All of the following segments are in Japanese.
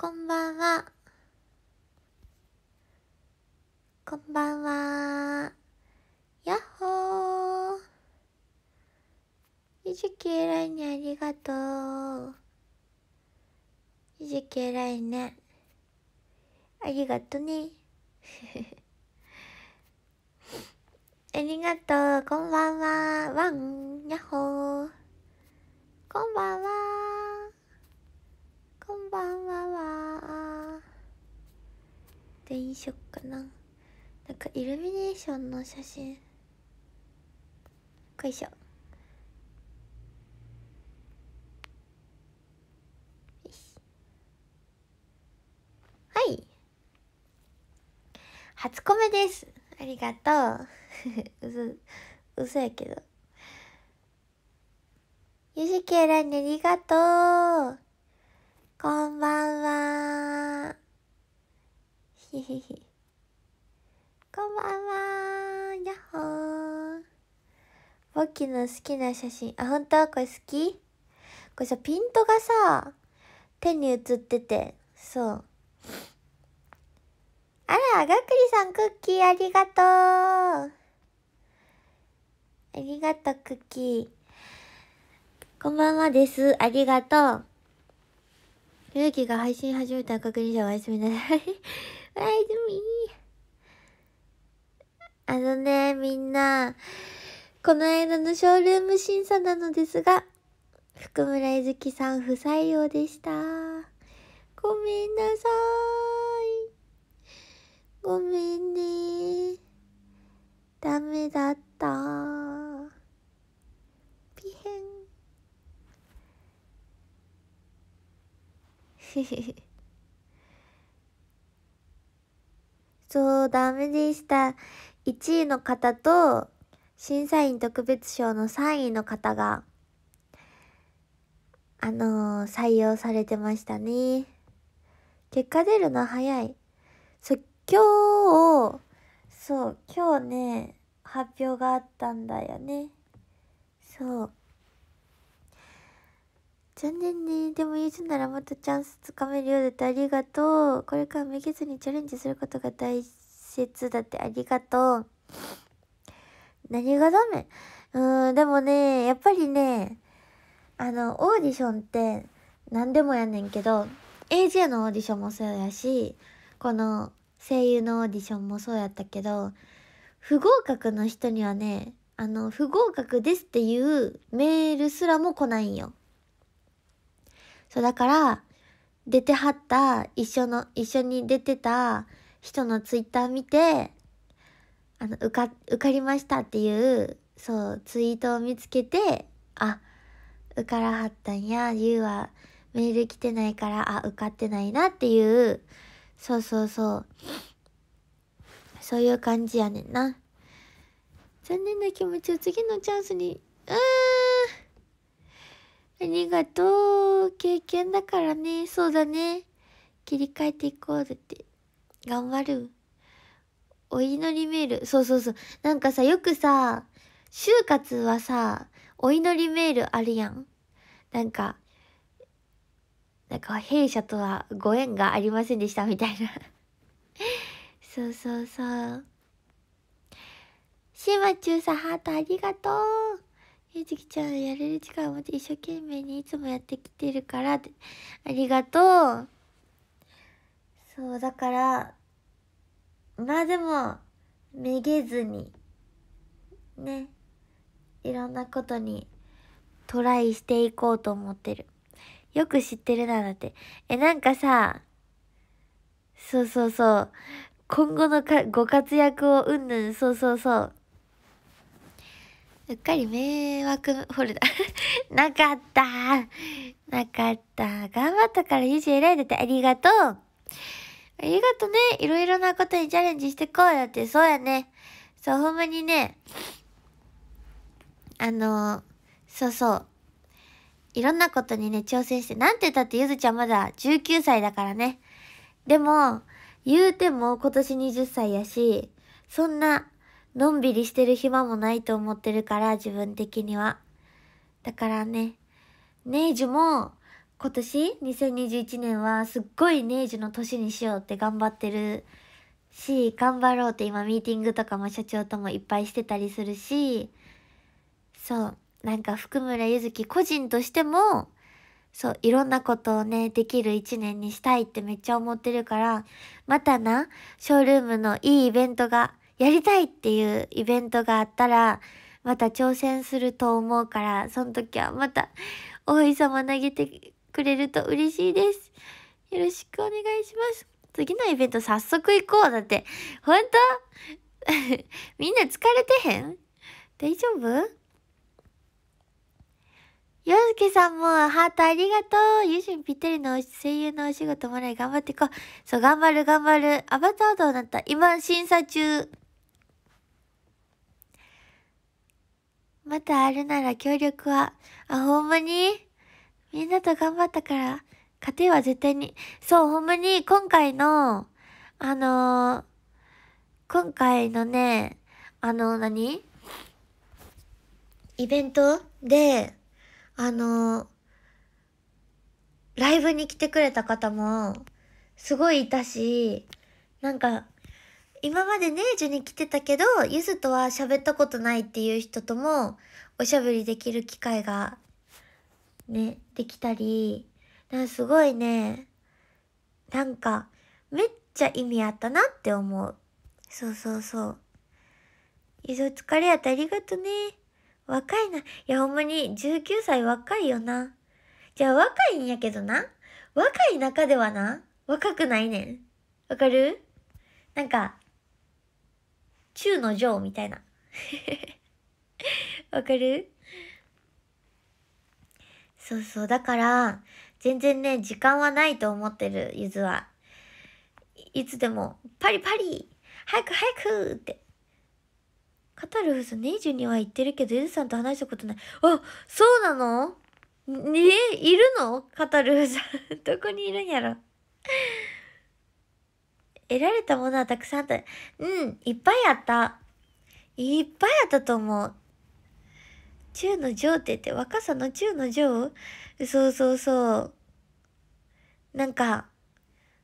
こんばんは。こんばんは。やっほー。いじきえらいね、ありがとう。いじきえらいね。ありがとね。ありがとう。こんばんは。ワン。やっほー。こんばんは。こんばんはわでいいしょっかななんかイルミネーションの写真よいしょよしはい初コメですありがとう 嘘嘘やけどゆしけらにありがとうこんばんは。ひひひ。こんばんは。やっほー。ボキの好きな写真。あ、本当これ好きこれさ、ピントがさ、手に映ってて、そう。あら、がっくりさん、クッキーありがとう。ありがとう、クッキー。こんばんはです。ありがとう。ひうきが配信始めた確認者おやすみなさい。おやすみあのね、みんな、この間のショールーム審査なのですが、福村ゆずきさん不採用でした。ごめんなさい。ごめんね。ダメだった。そう、ダメでした。1位の方と、審査員特別賞の3位の方が、あのー、採用されてましたね。結果出るの早い。そう、今日、そう、今日ね、発表があったんだよね。そう。残念ね。でも優勝ならもっとチャンスつかめるようだってありがとう。これからめげずにチャレンジすることが大切だってありがとう。何がダメうん、でもね、やっぱりね、あの、オーディションって何でもやんねんけど、AJ のオーディションもそうやし、この声優のオーディションもそうやったけど、不合格の人にはね、あの、不合格ですっていうメールすらも来ないんよ。そうだから、出てはった、一緒の、一緒に出てた人のツイッター見て、あの、受か、受かりましたっていう、そう、ツイートを見つけて、あ、受からはったんや、ゆうはメール来てないから、あ、受かってないなっていう、そうそうそう。そういう感じやねんな。残念な気持ちを次のチャンスに、うんありがとう。経験だからね。そうだね。切り替えていこうだって。頑張る。お祈りメール。そうそうそう。なんかさ、よくさ、就活はさ、お祈りメールあるやん。なんか、なんか弊社とはご縁がありませんでしたみたいな そうそうそう。しまちゅうさ、ハートありがとう。ゆずきちゃんやれる力を持って一生懸命にいつもやってきてるからって。ありがとう。そう、だから、まあでも、めげずに、ね、いろんなことにトライしていこうと思ってる。よく知ってるな、だって。え、なんかさ、そうそうそう、今後のかご活躍をうんぬん、そうそうそう。すっかり迷惑ォルダ なかったなかった。頑張ったからゆじ選んでてありがとう。ありがとうね。いろいろなことにチャレンジしてこうよって、そうやね。そう、ほんまにね、あのそうそう。いろんなことにね、挑戦して、なんて言ったってゆずちゃんまだ19歳だからね。でも、言うても今年20歳やし、そんな、のんびりしてる暇もないと思ってるから、自分的には。だからね、ネイジュも今年2021年はすっごいネイジュの年にしようって頑張ってるし、頑張ろうって今ミーティングとかも社長ともいっぱいしてたりするし、そう、なんか福村ゆずき個人としても、そう、いろんなことをね、できる一年にしたいってめっちゃ思ってるから、またな、ショールームのいいイベントがやりたいっていうイベントがあったら、また挑戦すると思うから、その時はまた、お日様投げてくれると嬉しいです。よろしくお願いします。次のイベント早速行こう。だって、ほんとみんな疲れてへん大丈夫洋介さんもハートありがとう。ゆしんぴったりの声優のお仕事もらい頑張っていこう。そう、頑張る頑張る。アバターどうなった今審査中。またあるなら協力は。あ、ほんまにみんなと頑張ったから、家庭は絶対に。そう、ほんまに、今回の、あのー、今回のね、あの何、イベントで、あのー、ライブに来てくれた方も、すごいいたし、なんか、今までネージュに来てたけど、ゆずとは喋ったことないっていう人とも、おしゃべりできる機会が、ね、できたり、なんすごいね、なんか、めっちゃ意味あったなって思う。そうそうそう。ゆず疲れやったありがとね。若いな。いや、ほんまに19歳若いよな。じゃあ若いんやけどな。若い中ではな、若くないねん。わかるなんか、中の上みたいな。わかるそうそう。だから、全然ね、時間はないと思ってる、ゆずは。いつでも、パリパリ早く早くって。カタルフさん、ネイジュには言ってるけど、ゆずさんと話したことない。あ、そうなのね、いるのカタルフさん。どこにいるんやろ。得られたものはたくさんあった。うん、いっぱいあった。いっぱいあったと思う。中の上って言って、若さの中の上そうそうそう。なんか、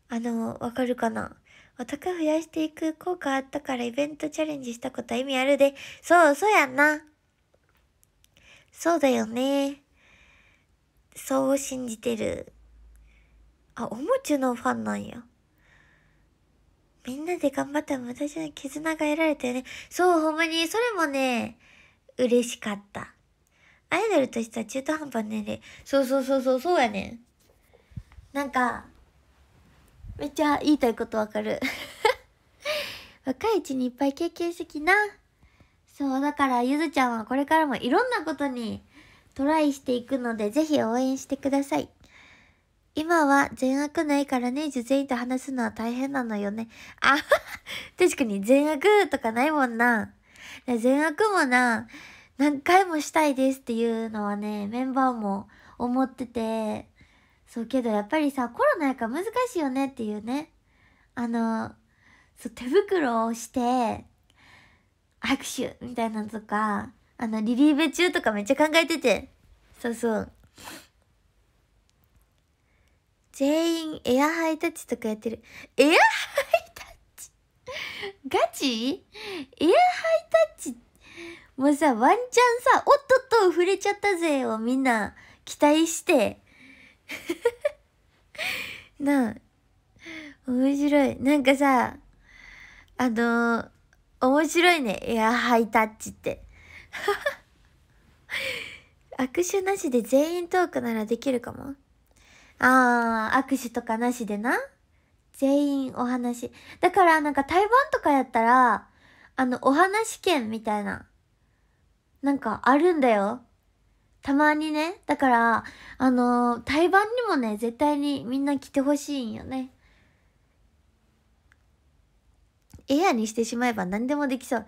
あの、わかるかなお得増やしていく効果あったからイベントチャレンジしたことは意味あるで。そう、そうやんな。そうだよね。そう信じてる。あ、おもちゅのファンなんや。みんなで頑張った無駄じゃない絆が得られたよね。そう、ほんまに、それもね、嬉しかった。アイドルとしては中途半端年齢。そうそうそうそう、そうやねん。なんか、めっちゃ言いたいことわかる。若いうちにいっぱい経験してきな。そう、だからゆずちゃんはこれからもいろんなことにトライしていくので、ぜひ応援してください。今は善悪ないからね、女性と話すのは大変なのよね。あ、確かに善悪とかないもんな。善悪もな、何回もしたいですっていうのはね、メンバーも思ってて、そうけどやっぱりさ、コロナやから難しいよねっていうね。あの、そう、手袋をして、握手みたいなのとか、あの、リリーベ中とかめっちゃ考えてて。そうそう。全員エアハイタッチとかやってる。エアハイタッチガチエアハイタッチもうさ、ワンチャンさ、おっとっと触れちゃったぜをみんな期待して。なあ、面白い。なんかさ、あのー、面白いね。エアハイタッチって。握 手なしで全員トークならできるかも。ああ、握手とかなしでな。全員お話。だからなんか台湾とかやったら、あの、お話券みたいな。なんかあるんだよ。たまにね。だから、あのー、台湾にもね、絶対にみんな来てほしいんよね。エアにしてしまえば何でもできそう。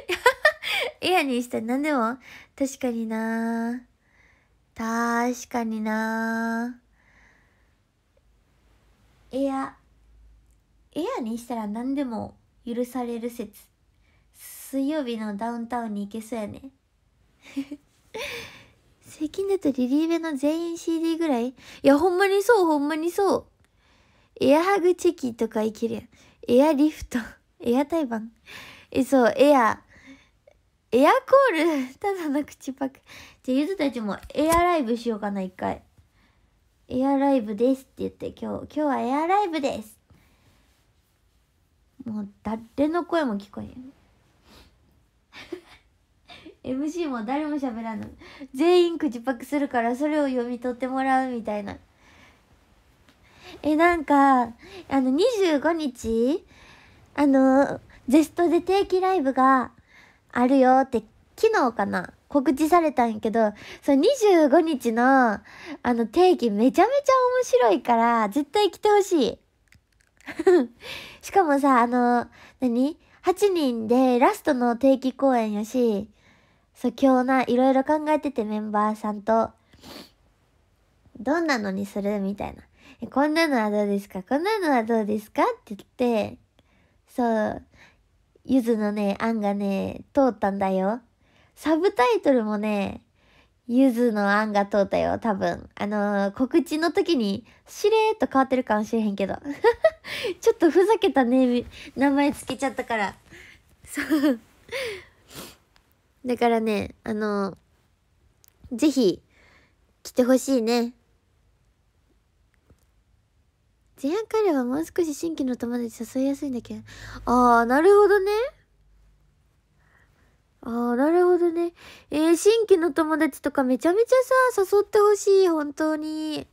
エアにしたら何でも確かになぁ。確かにないやエアにしたら何でも許される説水曜日のダウンタウンに行けそうやね 最近だとリリーベの全員 CD ぐらいいやほんまにそうほんまにそうエアハグチェキとかいけるやんエアリフト エア対バンえそうエアエアコール ただの口パクじゃあゆずたちもエアライブしようかな、一回。エアライブですって言って、今日、今日はエアライブですもう誰の声も聞こえん。MC も誰も喋らない全員口パクするからそれを読み取ってもらうみたいなえなんかあの25日あのゼストで定期ライブがあるよって昨日かな告知されたんやけど、その25日の、あの、定期めちゃめちゃ面白いから、絶対来てほしい。しかもさ、あの、何 ?8 人でラストの定期公演やし、そう、今日な、いろいろ考えててメンバーさんと、どんなのにするみたいな。こんなのはどうですかこんなのはどうですかって言って、そう、ゆずのね、案がね、通ったんだよ。サブタイトルもね、ゆずの案が通ったよ、多分。あのー、告知の時に、しれーっと変わってるかもしれへんけど。ちょっとふざけたね、名前つけちゃったから。そう。だからね、あのー、ぜひ、来てほしいね。前半彼はもう少し新規の友達誘いやすいんだけど。ああ、なるほどね。ああ、なるほどね。えー、新規の友達とかめちゃめちゃさ、誘ってほしい、本当に。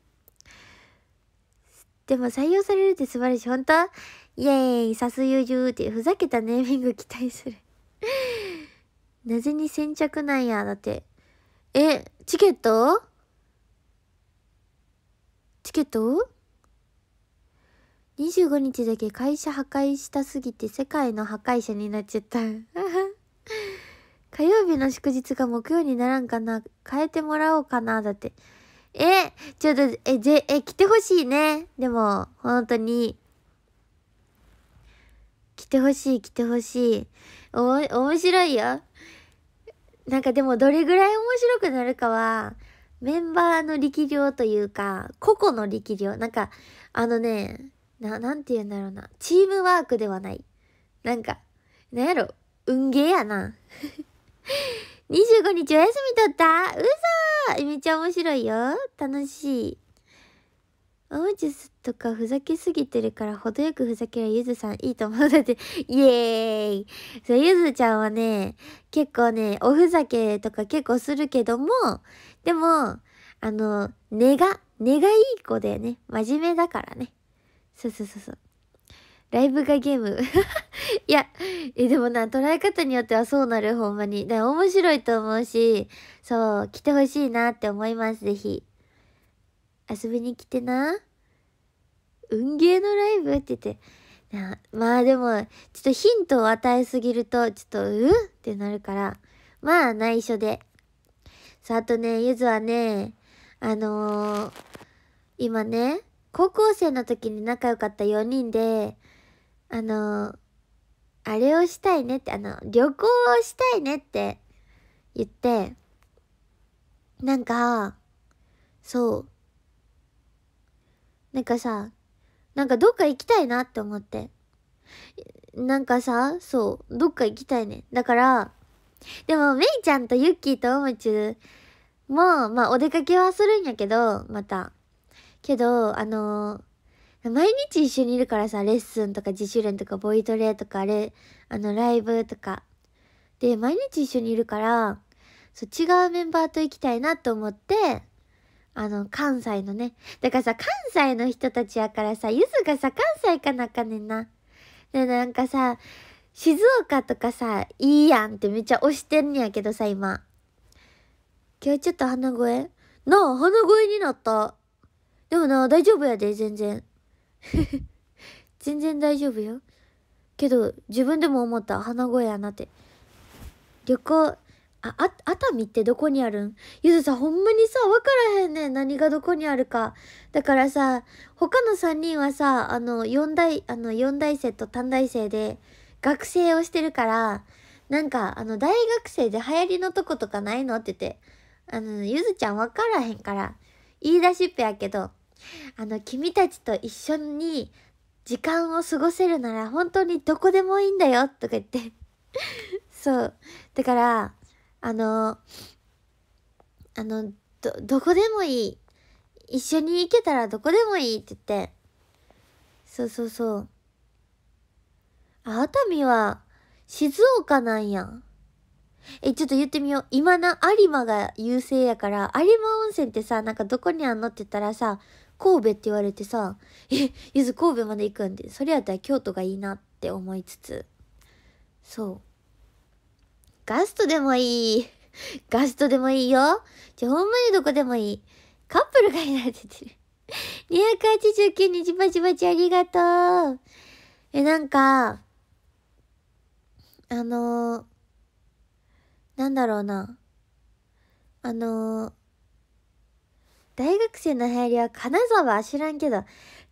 でも採用されるって素晴らしい、本当イエーイ、さすゆじゅーって、ふざけたネーミング期待する。なぜに先着なんや、だって。え、チケットチケット25日だけ会社破壊したすぎて世界の破壊者になっちゃった。火曜日の祝日が木曜にならんかな変えてもらおうかなだって。え、ちょっと、え、ぜ、え、来てほしいね。でも、本当に。来てほしい、来てほしい。おも、面白いよ。なんかでも、どれぐらい面白くなるかは、メンバーの力量というか、個々の力量。なんか、あのね、な、なんて言うんだろうな。チームワークではない。なんか、なんやろ、運ゲーやな。25日お休み取ったうそめっちゃ面白いよ。楽しい。おもちとかふざけすぎてるから程よくふざけるゆずさんいいと思う。だって、イエーイそう、ゆずちゃんはね、結構ね、おふざけとか結構するけども、でも、あの、根が、根がいい子だよね。真面目だからね。そうそうそうそう。ライブがゲーム いや、え、でもな、捉え方によってはそうなる、ほんまに。だ面白いと思うし、そう、来てほしいなって思います、ぜひ。遊びに来てな。運ゲーのライブって言って。まあでも、ちょっとヒントを与えすぎると、ちょっと、うってなるから。まあ、内緒で。さあ、あとね、ゆずはね、あのー、今ね、高校生の時に仲良かった4人で、あの、あれをしたいねって、あの、旅行をしたいねって言って、なんか、そう。なんかさ、なんかどっか行きたいなって思って。なんかさ、そう、どっか行きたいね。だから、でも、めいちゃんとユッキーとおもちゅも、まあ、お出かけはするんやけど、また。けど、あのー毎日一緒にいるからさ、レッスンとか自主練とかボイトレとか、レ、あの、ライブとか。で、毎日一緒にいるから、そう、違うメンバーと行きたいなと思って、あの、関西のね。だからさ、関西の人たちやからさ、ゆずがさ、関西かなあかねんな。で、なんかさ、静岡とかさ、いいやんってめっちゃ押してんやけどさ、今。今日ちょっと鼻声なあ、鼻声になった。でもな、大丈夫やで、全然。全然大丈夫よ。けど、自分でも思った、鼻声やなって。旅行、あ、あ、熱海ってどこにあるんゆずさん、ほんまにさ、わからへんねん。何がどこにあるか。だからさ、他の3人はさ、あの、4大、あの、4大生と短大生で、学生をしてるから、なんか、あの、大学生で流行りのとことかないのって言って、あの、ゆずちゃんわからへんから、言い出しっぺやけど、あの、君たちと一緒に時間を過ごせるなら本当にどこでもいいんだよとか言って そう。だから、あの、あの、ど、どこでもいい。一緒に行けたらどこでもいいって言って。そうそうそう。あ、熱海は静岡なんやえ、ちょっと言ってみよう。今な、有馬が優勢やから、有馬温泉ってさ、なんかどこにあんのって言ったらさ、神戸って言われてさ、え、ゆず神戸まで行くんで、それやったら京都がいいなって思いつつ、そう。ガストでもいい。ガストでもいいよ。じゃ、ほんまにどこでもいい。カップルがいられててる。289日バチバチありがとう。え、なんか、あのー、なんだろうな。あのー大学生の流行りは金沢知らんけど、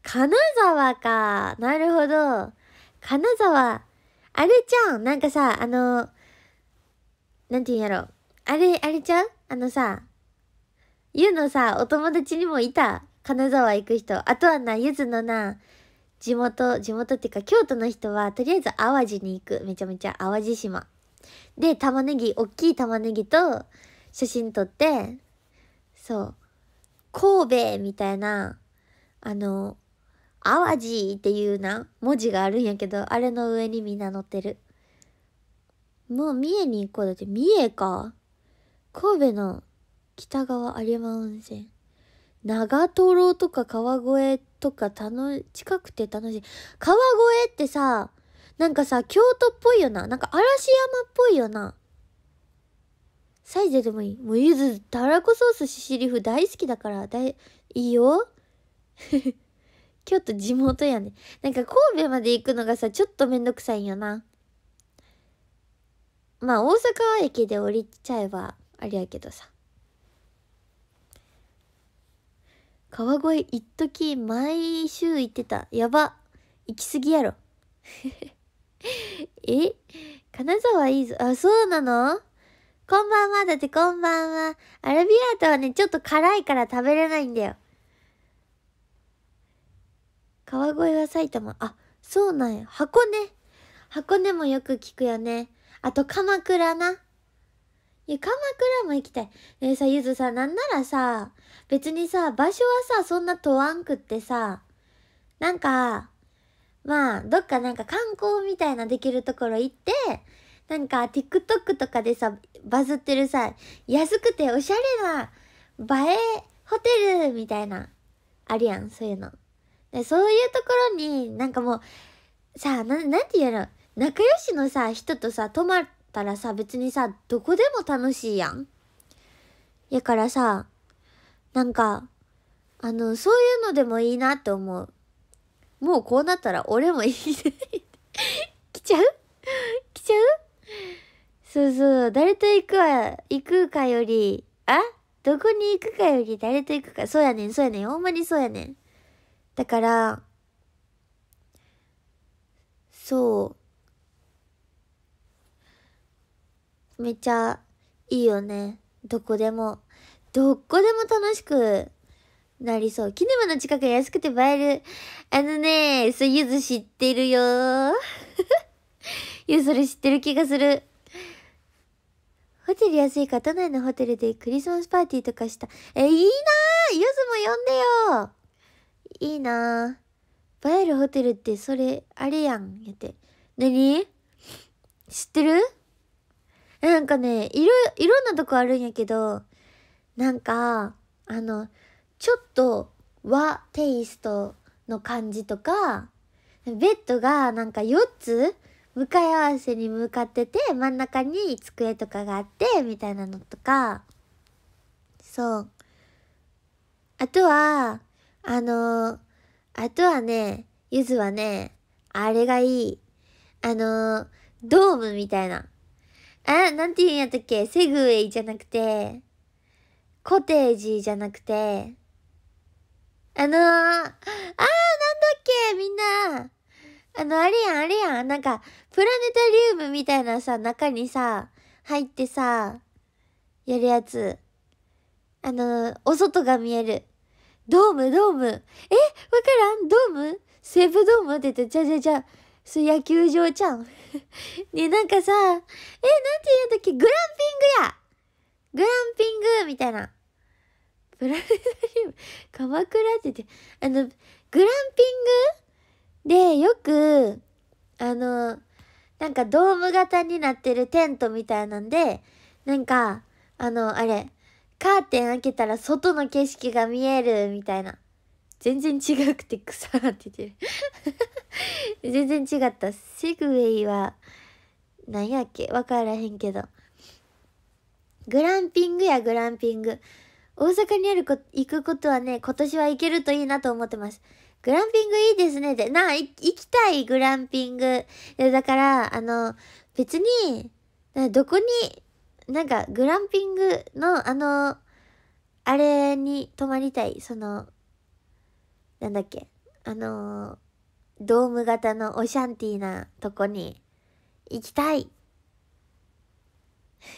金沢か。なるほど。金沢。あれちゃん、なんかさ、あの、なんて言うんやろ。あれ、あれちゃうあのさ、ゆうのさ、お友達にもいた。金沢行く人。あとはな、ゆずのな、地元、地元っていうか、京都の人は、とりあえず淡路に行く。めちゃめちゃ淡路島。で、玉ねぎ、おっきい玉ねぎと写真撮って、そう。神戸みたいな、あの、淡路っていうな、文字があるんやけど、あれの上にみんな乗ってる。もう三重に行こうだって、三重か神戸の北側有馬温泉。長瀞とか川越とか楽、近くて楽しい。川越ってさ、なんかさ、京都っぽいよな。なんか嵐山っぽいよな。サイゼでもいい。もうゆず、たらこソースシシリフ大好きだから、だい、いいよ。京 都地元やね。なんか神戸まで行くのがさ、ちょっとめんどくさいんよな。まあ大阪駅で降りちゃえばあれやけどさ。川越一時毎週行ってた。やば。行き過ぎやろ。え金沢いいぞ。あ、そうなのこんばんは、だってこんばんは。アルビアートはね、ちょっと辛いから食べれないんだよ。川越は埼玉。あ、そうなんや。箱根。箱根もよく聞くよね。あと、鎌倉な。いや、鎌倉も行きたい。ねえさ、ゆずさ、なんならさ、別にさ、場所はさ、そんな問わんくってさ、なんか、まあ、どっかなんか観光みたいなできるところ行って、なんか TikTok とかでさ、バズってるさ、安くておしゃれな、映えホテルみたいな、あるやん、そういうの。でそういうところに、なんかもう、さ何な、なんて言うの仲良しのさ、人とさ、泊まったらさ、別にさ、どこでも楽しいやん。やからさ、なんか、あの、そういうのでもいいなって思う。もうこうなったら俺もいいね 来ちゃう来ちゃうそうそう、誰と行くは、行くかより、あどこに行くかより誰と行くか。そうやねん、そうやねん。ほんまにそうやねん。だから、そう。めっちゃいいよね。どこでも。どこでも楽しくなりそう。キネマの近く安くて映える。あのね、そう、ゆず知ってるよ。ゆう、それ知ってる気がする。ホテル安いか都内のホテルでクリスマスパーティーとかした。え、いいなーゆずも呼んでよいいなー映えるホテルってそれ、あれやん、やって。なに知ってるなんかね、いろ、いろんなとこあるんやけど、なんか、あの、ちょっと和テイストの感じとか、ベッドがなんか4つ向かい合わせに向かってて真ん中に机とかがあってみたいなのとかそうあとはあのあとはねゆずはねあれがいいあのドームみたいなあなんて言うんやったっけセグウェイじゃなくてコテージじゃなくてあのー、あーなんだっけみんなあの、あれやん、あれやん。なんか、プラネタリウムみたいなさ、中にさ、入ってさ、やるやつ。あの、お外が見える。ドーム、ドーム。えわからんドームセーブドームって言って、ちゃちゃちゃ。そう、野球場ちゃん。ね、なんかさ、え、なんて言うんだっけグランピングやグランピングみたいな。プラネタリウム。鎌倉って言って、あの、グランピングで、よく、あの、なんかドーム型になってるテントみたいなんで、なんか、あの、あれ、カーテン開けたら外の景色が見えるみたいな。全然違くて草がってる 全然違った。セグウェイは、何やっけわからへんけど。グランピングやグランピング。大阪にあるこ行くことはね、今年は行けるといいなと思ってます。グランピングいいですねって。なあ、行きたい、グランピング。だから、あの、別に、どこに、なんか、グランピングの、あの、あれに泊まりたい。その、なんだっけ。あの、ドーム型のオシャンティーなとこに行きたい。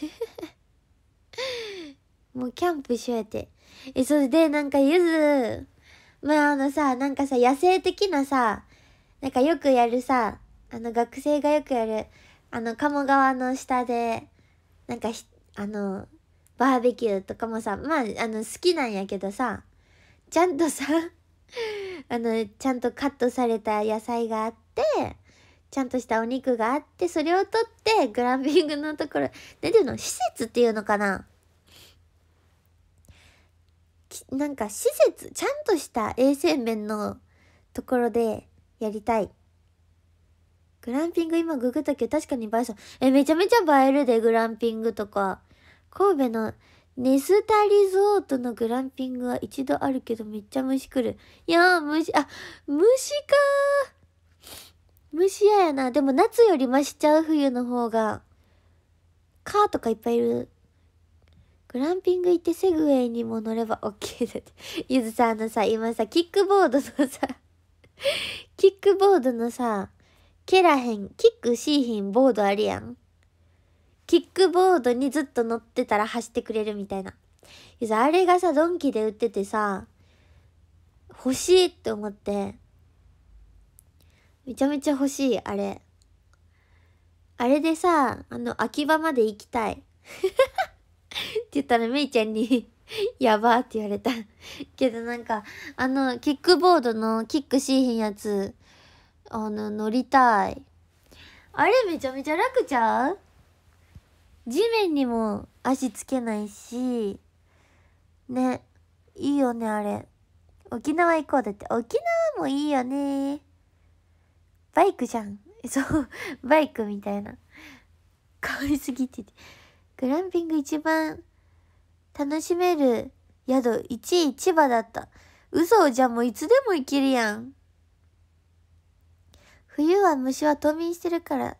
もうキャンプしようやって。え、それでなんかゆず、まああのさ、なんかさ、野生的なさ、なんかよくやるさ、あの学生がよくやる、あの鴨川の下で、なんかあの、バーベキューとかもさ、まあ、あの、好きなんやけどさ、ちゃんとさ あの、ちゃんとカットされた野菜があって、ちゃんとしたお肉があって、それを取って、グランピングのところ、なんていうの施設っていうのかななんか施設、ちゃんとした衛生面のところでやりたい。グランピング今ググったけど確かに映えそう。え、めちゃめちゃ映えるで、グランピングとか。神戸のネスタリゾートのグランピングは一度あるけどめっちゃ虫来る。いやー、虫、あ、虫かー。虫嫌やな。でも夏よりマシちゃう冬の方が。カーとかいっぱいいるグランピング行ってセグウェイにも乗れば OK だって。ゆずさんのさ、今さ、キックボードのさキックボードのさ、蹴らへん、キックしーひんボードあるやん。キックボードにずっと乗ってたら走ってくれるみたいな。ゆず、あれがさ、ドンキで売っててさ、欲しいって思って、めちゃめちゃ欲しい、あれ。あれでさ、あの、秋葉まで行きたい。って言ったらめいちゃんに やばーって言われたけどなんか、あの、キックボードのキックしーひんやつ、あの、乗りたい。あれめちゃめちゃ楽ちゃう地面にも足つけないし、ね、いいよね、あれ。沖縄行こうだって。沖縄もいいよね。バイクじゃん。そう、バイクみたいな。可愛すぎてて。グランピング一番楽しめる宿1位千葉だった。嘘じゃもういつでも行けるやん。冬は虫は冬眠してるから。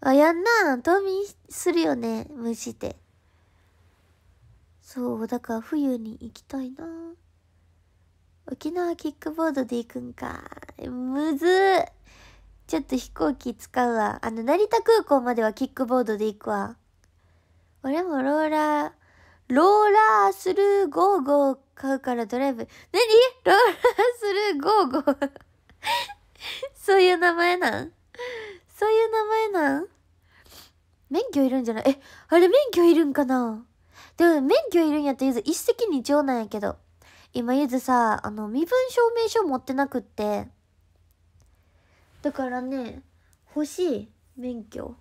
あ、やんな冬眠するよね、虫って。そう、だから冬に行きたいな沖縄キックボードで行くんか。むずっ。ちょっと飛行機使うわ。あの、成田空港まではキックボードで行くわ。俺もローラー、ローラースルーゴーゴー買うからドライブ。何ローラースルーゴーゴー そういう名前なんそういう名前なん免許いるんじゃないえ、あれ免許いるんかなでも免許いるんやったらゆず一石二鳥なんやけど。今ゆずさ、あの、身分証明書持ってなくって。だからね欲しい免許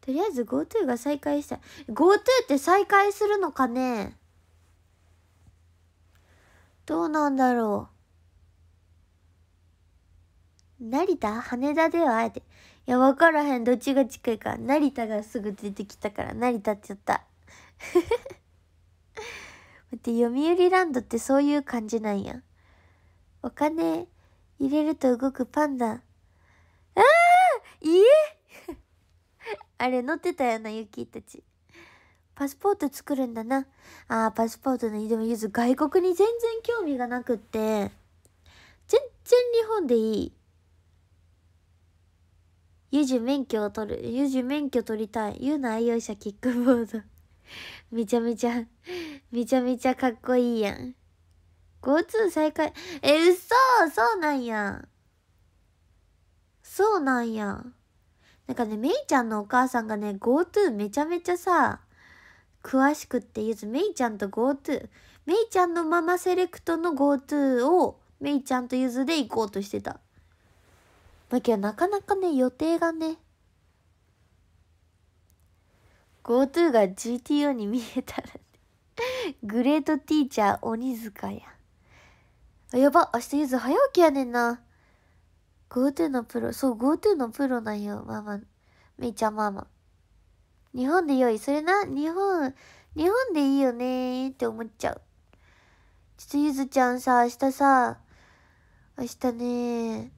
とりあえず GoTo が再開したい GoTo って再開するのかねどうなんだろう成田羽田ではあえていや分からへんどっちが近いか成田がすぐ出てきたから成田って言った 待って読売ランドってそういう感じなんやお金入れると動くパンダ。ああいえあれ乗ってたよな、ユキたち。パスポート作るんだな。あパスポートね。でもゆず外国に全然興味がなくって。全然日本でいい。ゆじ免許を取る。ゆじ免許取りたい。ゆうの愛用者キックボード。めちゃめちゃ、めちゃめちゃかっこいいやん。GoTo 再開。え、嘘そうなんや。そうなんや。なんかね、めいちゃんのお母さんがね、GoTo めちゃめちゃさ、詳しくって言うと、めいちゃんと GoTo、めいちゃんのママセレクトの GoTo を、めいちゃんとゆずで行こうとしてた。だけどなかなかね、予定がね、GoTo が GTO に見えたら、ね、グレートティーチャー鬼塚や。あ、やば、明日ゆず早起きやねんな。GoTo のプロ、そう、GoTo のプロなんよ、ママ。めいちゃんママ。日本で良い。それな、日本、日本でいいよねって思っちゃう。ちょっとゆずちゃんさ、明日さ、明日ね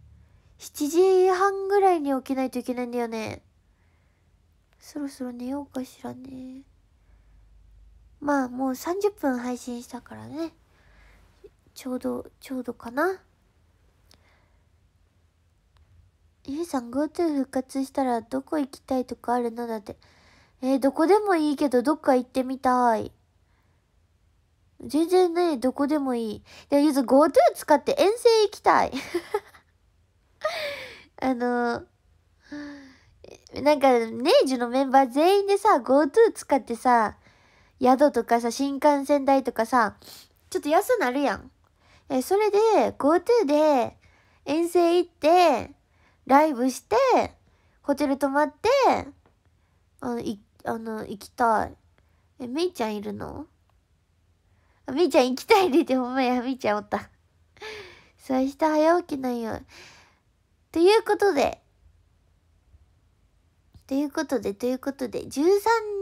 7時半ぐらいに起きないといけないんだよね。そろそろ寝ようかしらね。まあもう30分配信したからね。ちょうど、ちょうどかな。ゆいさん GoTo 復活したらどこ行きたいとかあるのだって。えー、どこでもいいけどどっか行ってみたい。全然ね、どこでもいい。で、ゆず GoTo 使って遠征行きたい。あのー、なんか、ネイジのメンバー全員でさ、GoTo 使ってさ、宿とかさ、新幹線代とかさ、ちょっと安なるやん。えそれで GoTo で遠征行ってライブしてホテル泊まってあのいあの行きたいえめいちゃんいるのあめいちゃん行きたいでってほんまやめい ちゃんおったそう明日早起きなんよということでということで、ということで、13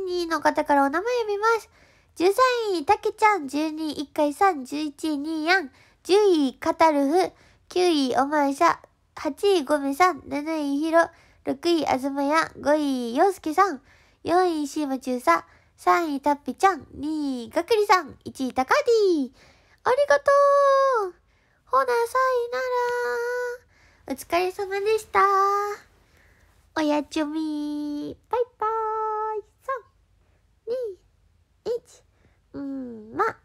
人の方からお名前読みます。13位、たけちゃん、12位、1回3、11位、2やん。10位、カタルフ、9位、オマイシャ、8位、ゴメさん、7位、ヒロ、6位、アズマヤ、5位、ヨウスケさん、4位、シーマチューサ、3位、タッピちゃん、2位、ガクリさん、1位、タカディ。ありがとうほなさいならお疲れ様でしたおやちょみバイバーイ !3、2、1、うん、ま。